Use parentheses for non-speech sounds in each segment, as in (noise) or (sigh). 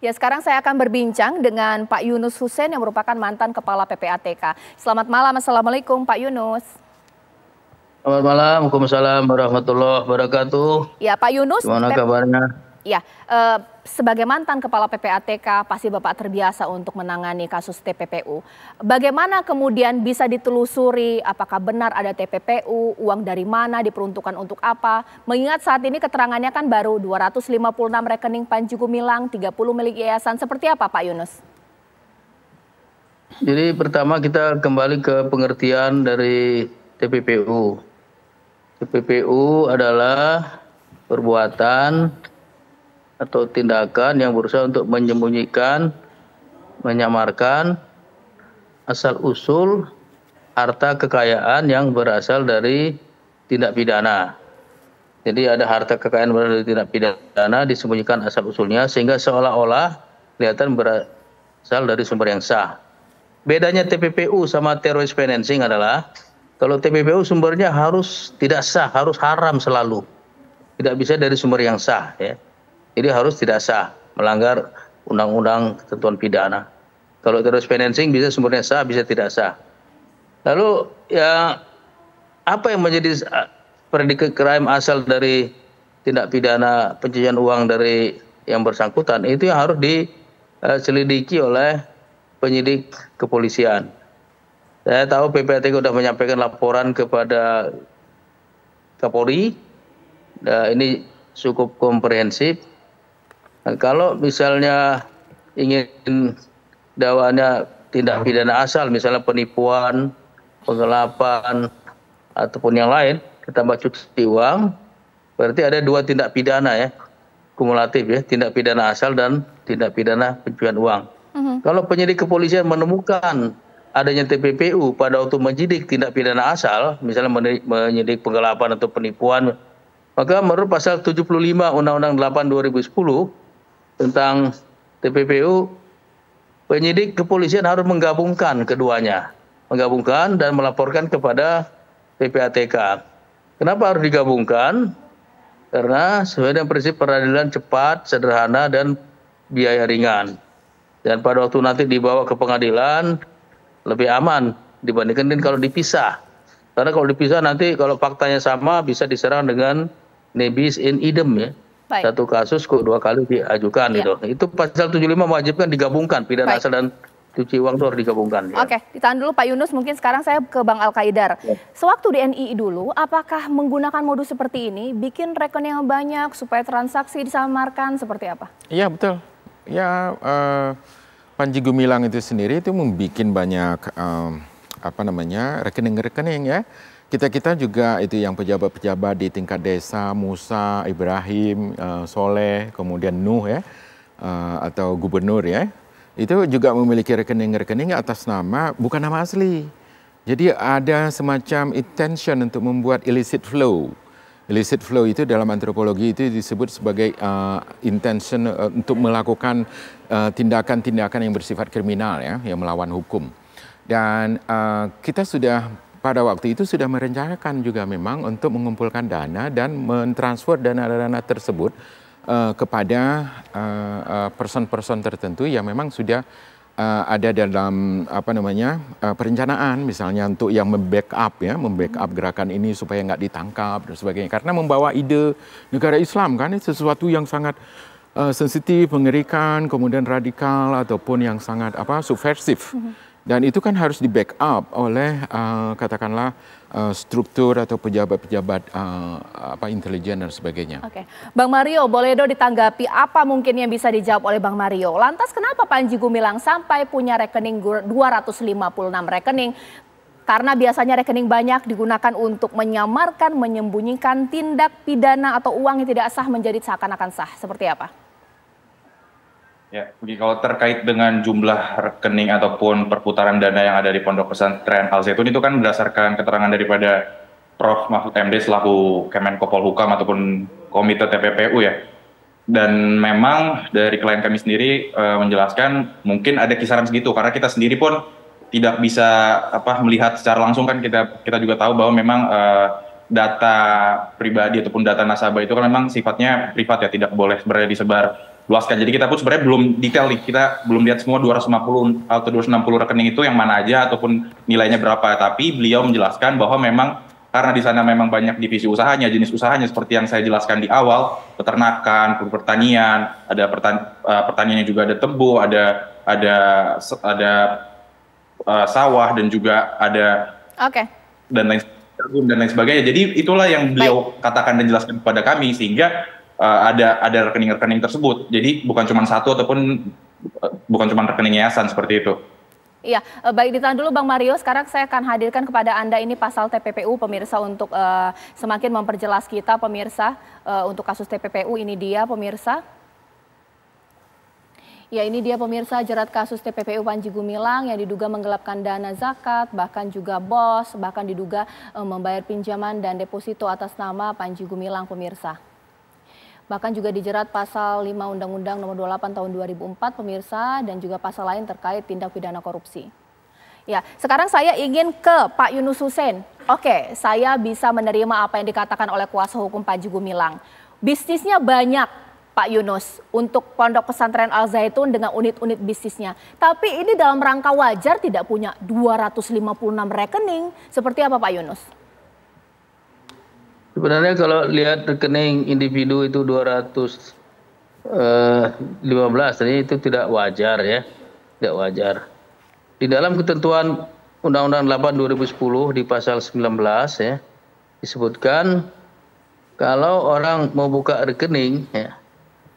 Ya, sekarang saya akan berbincang dengan Pak Yunus Hussein yang merupakan mantan Kepala PPATK. Selamat malam, Assalamualaikum Pak Yunus. Selamat malam, Waalaikumsalam warahmatullahi wabarakatuh. Ya, Pak Yunus. Gimana kabarnya? Ya, eh, sebagai mantan kepala PPATK pasti Bapak terbiasa untuk menangani kasus TPPU. Bagaimana kemudian bisa ditelusuri apakah benar ada TPPU, uang dari mana diperuntukkan untuk apa? Mengingat saat ini keterangannya kan baru 256 rekening Panji Gumilang, 30 milik yayasan. Seperti apa Pak Yunus? Jadi pertama kita kembali ke pengertian dari TPPU. TPPU adalah perbuatan atau tindakan yang berusaha untuk menyembunyikan, menyamarkan asal usul harta kekayaan yang berasal dari tindak pidana. Jadi ada harta kekayaan berasal dari tindak pidana disembunyikan asal usulnya sehingga seolah-olah kelihatan berasal dari sumber yang sah. Bedanya TPPU sama teroris financing adalah kalau TPPU sumbernya harus tidak sah, harus haram selalu. Tidak bisa dari sumber yang sah ya jadi harus tidak sah melanggar undang-undang ketentuan pidana. Kalau terus financing bisa sumbernya sah, bisa tidak sah. Lalu ya apa yang menjadi eh, predikat crime asal dari tindak pidana pencucian uang dari yang bersangkutan itu yang harus diselidiki eh, oleh penyidik kepolisian. Saya tahu PPATK sudah menyampaikan laporan kepada Kapolri. Nah, ini cukup komprehensif Nah, kalau misalnya ingin dakwaannya tindak pidana asal, misalnya penipuan, penggelapan, ataupun yang lain, ditambah cuci uang, berarti ada dua tindak pidana ya, kumulatif ya, tindak pidana asal dan tindak pidana pencucian uang. Mm -hmm. Kalau penyidik kepolisian menemukan adanya TPPU pada waktu menyidik tindak pidana asal, misalnya menyidik penggelapan atau penipuan, maka menurut pasal 75 Undang-Undang 8 2010 tentang TPPU, penyidik kepolisian harus menggabungkan keduanya, menggabungkan dan melaporkan kepada PPATK. Kenapa harus digabungkan? Karena sesuai dengan prinsip peradilan cepat, sederhana, dan biaya ringan. Dan pada waktu nanti dibawa ke pengadilan lebih aman dibandingkan kalau dipisah. Karena kalau dipisah nanti kalau faktanya sama bisa diserang dengan nebis in idem ya. Baik. Satu kasus kok dua kali diajukan ya. itu. Itu pasal 75 mewajibkan digabungkan pidana asal dan cuci uang itu harus digabungkan. Ya. Oke, ditahan dulu Pak Yunus. Mungkin sekarang saya ke Bang Al Qaidar. Ya. Sewaktu di NII dulu, apakah menggunakan modus seperti ini bikin rekening yang banyak supaya transaksi disamarkan seperti apa? Iya betul. Ya uh, Panji Gumilang itu sendiri itu membuat banyak um, apa namanya rekening-rekening ya kita-kita juga itu yang pejabat-pejabat di tingkat desa, Musa, Ibrahim, uh, Soleh, kemudian Nuh ya, uh, atau gubernur ya, itu juga memiliki rekening-rekening atas nama, bukan nama asli. Jadi ada semacam intention untuk membuat illicit flow. Illicit flow itu dalam antropologi itu disebut sebagai uh, intention uh, untuk melakukan tindakan-tindakan uh, yang bersifat kriminal ya, yang melawan hukum. Dan uh, kita sudah pada waktu itu sudah merencanakan juga memang untuk mengumpulkan dana dan mentransfer dana-dana tersebut uh, kepada eh, eh, person-person uh, tertentu yang memang sudah uh, ada dalam apa namanya uh, perencanaan misalnya untuk yang membackup ya membackup gerakan ini supaya nggak ditangkap dan sebagainya karena membawa ide negara Islam kan itu sesuatu yang sangat uh, sensitif mengerikan kemudian radikal ataupun yang sangat apa subversif. Mm -hmm dan itu kan harus di backup oleh uh, katakanlah uh, struktur atau pejabat-pejabat uh, apa intelijen dan sebagainya. Oke, Bang Mario, boleh dong ditanggapi apa mungkin yang bisa dijawab oleh Bang Mario? Lantas kenapa Panji Gumilang sampai punya rekening 256 rekening? Karena biasanya rekening banyak digunakan untuk menyamarkan, menyembunyikan tindak pidana atau uang yang tidak sah menjadi seakan-akan sah. Seperti apa? Ya, jadi kalau terkait dengan jumlah rekening ataupun perputaran dana yang ada di Pondok Pesantren Al Zaitun itu kan berdasarkan keterangan daripada Prof. Mahfud MD selaku Kemenko Polhukam ataupun Komite TPPU ya. Dan memang dari klien kami sendiri e, menjelaskan mungkin ada kisaran segitu karena kita sendiri pun tidak bisa apa melihat secara langsung kan kita kita juga tahu bahwa memang e, data pribadi ataupun data nasabah itu kan memang sifatnya privat ya tidak boleh berada disebar luaskan. Jadi kita pun sebenarnya belum detail nih, kita belum lihat semua 250 atau 260 rekening itu yang mana aja ataupun nilainya berapa. Tapi beliau menjelaskan bahwa memang karena di sana memang banyak divisi usahanya, jenis usahanya seperti yang saya jelaskan di awal, peternakan, pertanian, ada pertan eh, pertaniannya juga ada tebu, ada ada ada uh, sawah dan juga ada Okay. dan lain dan lain sebagainya. Jadi itulah yang beliau Baik. katakan dan jelaskan kepada kami sehingga uh, ada ada rekening-rekening tersebut. Jadi bukan cuma satu ataupun uh, bukan cuma rekening yayasan seperti itu. Iya, eh, baik ditahan dulu Bang Mario. Sekarang saya akan hadirkan kepada Anda ini pasal TPPU pemirsa untuk uh, semakin memperjelas kita pemirsa uh, untuk kasus TPPU ini dia pemirsa. Ya ini dia pemirsa jerat kasus TPPU Panji Gumilang yang diduga menggelapkan dana zakat, bahkan juga bos, bahkan diduga membayar pinjaman dan deposito atas nama Panji Gumilang pemirsa bahkan juga dijerat pasal 5 Undang-Undang Nomor 28 Tahun 2004 pemirsa dan juga pasal lain terkait tindak pidana korupsi. Ya, sekarang saya ingin ke Pak Yunus Hussein. Oke, saya bisa menerima apa yang dikatakan oleh kuasa hukum Pak Milang. Bisnisnya banyak, Pak Yunus untuk pondok pesantren Al Zaitun dengan unit-unit bisnisnya. Tapi ini dalam rangka wajar tidak punya 256 rekening. Seperti apa Pak Yunus? Sebenarnya kalau lihat rekening individu itu 215 eh, ini itu tidak wajar ya. Tidak wajar. Di dalam ketentuan Undang-Undang 8 2010 di pasal 19 ya disebutkan kalau orang mau buka rekening ya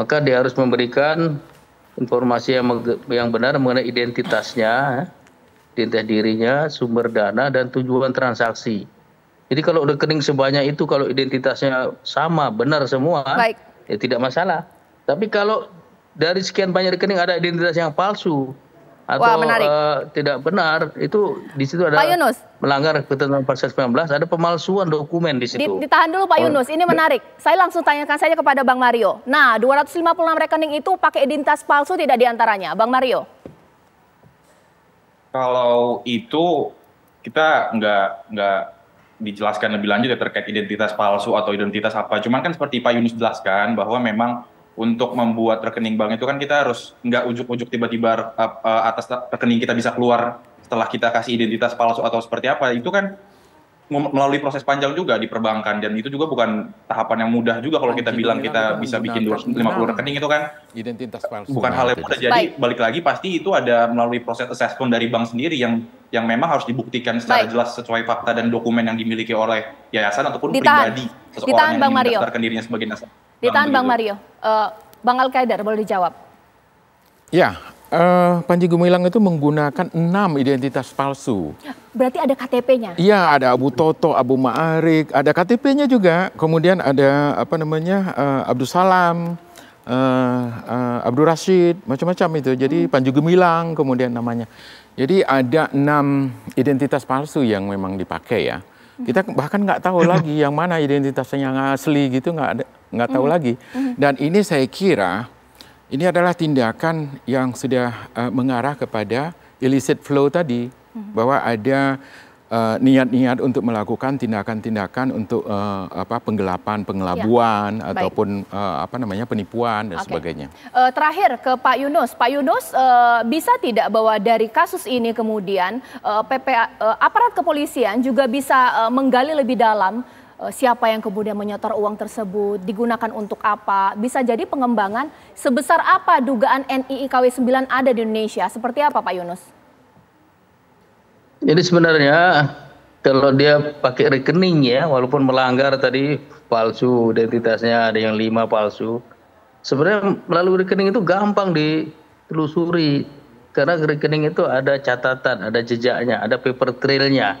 maka dia harus memberikan informasi yang yang benar mengenai identitasnya, ya, identitas dirinya, sumber dana dan tujuan transaksi. Jadi kalau rekening sebanyak itu kalau identitasnya sama benar semua, Baik. ya tidak masalah. Tapi kalau dari sekian banyak rekening ada identitas yang palsu atau Wah, uh, tidak benar, itu di situ ada Pak Yunus. melanggar ketentuan pasal 19, ada pemalsuan dokumen di situ. Ditahan dulu Pak oh, Yunus, ini ya. menarik. Saya langsung tanyakan saja kepada Bang Mario. Nah, 256 rekening itu pakai identitas palsu tidak diantaranya, Bang Mario? Kalau itu kita nggak nggak dijelaskan lebih lanjut ya terkait identitas palsu atau identitas apa. Cuman kan seperti Pak Yunus jelaskan bahwa memang untuk membuat rekening bank itu kan kita harus nggak ujuk-ujuk tiba-tiba eh, eh, atas rekening kita bisa keluar setelah kita kasih identitas palsu atau seperti apa. Itu kan melalui proses panjang juga di perbankan dan itu juga bukan tahapan yang mudah juga kalau kita bilang kita bisa bikin 250 rekening itu kan identitas palsu bukan hal yang mudah jadi balik lagi pasti itu ada melalui proses assessment dari bank sendiri yang yang memang harus dibuktikan secara jelas sesuai fakta dan dokumen yang dimiliki oleh yayasan ataupun Ditahan. pribadi seseorang yang Mario. mendaftarkan dirinya sebagai nasabah. Ditahan Bang, eh, Bang Mario. Bang Al Qaedar boleh dijawab. Ya, Uh, Panji Gumilang itu menggunakan enam identitas palsu berarti ada KTP-nya? Iya, ada Abu Toto, Abu Ma'arik, ada KTP-nya juga. Kemudian ada apa namanya uh, eh, Abdul Salam, uh, uh, Abdul Rashid, macam-macam itu. Jadi hmm. Panju Gemilang kemudian namanya. Jadi ada enam identitas palsu yang memang dipakai ya. Hmm. Kita bahkan nggak tahu (laughs) lagi yang mana identitasnya yang asli gitu nggak ada nggak tahu hmm. lagi. Hmm. Dan ini saya kira ini adalah tindakan yang sudah uh, mengarah kepada illicit flow tadi Mm-hmm. bahwa ada eh, niat-niat uh, untuk melakukan tindakan-tindakan untuk uh, apa penggelapan, pengelabuan ya. ataupun uh, apa namanya penipuan dan okay. sebagainya. Uh, terakhir ke Pak Yunus, Pak Yunus uh, bisa tidak bahwa dari kasus ini kemudian uh, PPA, uh, aparat kepolisian juga bisa uh, menggali lebih dalam uh, siapa yang kemudian menyetor uang tersebut, digunakan untuk apa, bisa jadi pengembangan sebesar apa dugaan NII KW 9 ada di Indonesia, seperti apa Pak Yunus? Jadi sebenarnya kalau dia pakai rekening ya, walaupun melanggar tadi palsu identitasnya ada yang lima palsu, sebenarnya melalui rekening itu gampang ditelusuri karena rekening itu ada catatan, ada jejaknya, ada paper trailnya.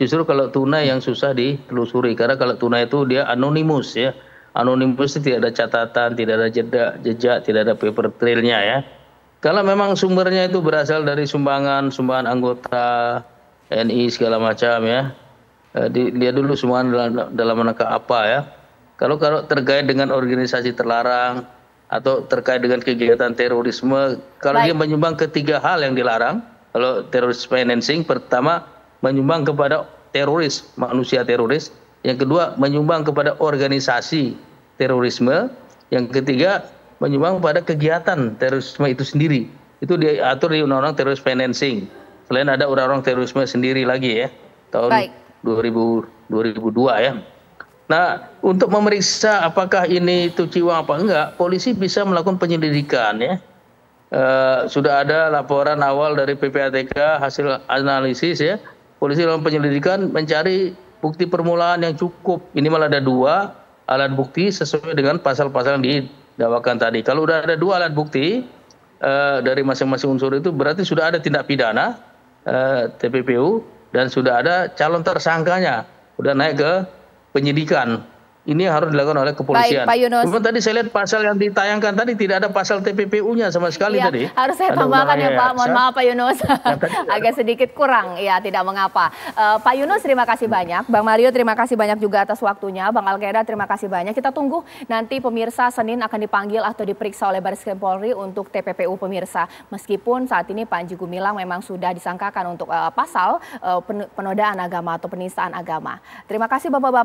Justru kalau tunai yang susah ditelusuri karena kalau tunai itu dia anonimus ya, anonimus itu tidak ada catatan, tidak ada jeda, jejak, tidak ada paper trailnya ya. Kalau memang sumbernya itu berasal dari sumbangan, sumbangan anggota, NI segala macam ya. Eh, Dilihat dulu semua dalam, dalam rangka apa ya. Kalau kalau terkait dengan organisasi terlarang atau terkait dengan kegiatan terorisme, kalau Baik. dia menyumbang ketiga hal yang dilarang, kalau teroris financing pertama menyumbang kepada teroris, manusia teroris, yang kedua menyumbang kepada organisasi terorisme, yang ketiga menyumbang pada kegiatan terorisme itu sendiri. Itu diatur di Undang-Undang Teroris Financing. Selain ada orang-orang terorisme sendiri lagi ya tahun Baik. 2000 2002 ya. Nah, untuk memeriksa apakah ini cuci uang apa enggak, polisi bisa melakukan penyelidikan ya. E, sudah ada laporan awal dari PPATK hasil analisis ya. Polisi dalam penyelidikan mencari bukti permulaan yang cukup. Ini malah ada dua alat bukti sesuai dengan pasal-pasal yang didawakan tadi. Kalau sudah ada dua alat bukti e, dari masing-masing unsur itu berarti sudah ada tindak pidana Eh, tppu dan sudah ada calon tersangkanya sudah naik ke penyidikan ini harus dilakukan oleh kepolisian. Baik, Pak Yunus. tadi saya lihat pasal yang ditayangkan tadi tidak ada pasal TPPU-nya sama sekali iya, tadi. Harus saya tambahkan ya Pak, mohon maaf Pak Yunus. Agak sedikit kurang, ya tidak mengapa. Uh, Pak Yunus terima kasih banyak, Bang Mario terima kasih banyak juga atas waktunya, Bang Algeda terima kasih banyak. Kita tunggu nanti pemirsa Senin akan dipanggil atau diperiksa oleh Baris Krim Polri untuk TPPU pemirsa. Meskipun saat ini Panji Gumilang memang sudah disangkakan untuk uh, pasal uh, penodaan agama atau penistaan agama. Terima kasih Bapak-Bapak.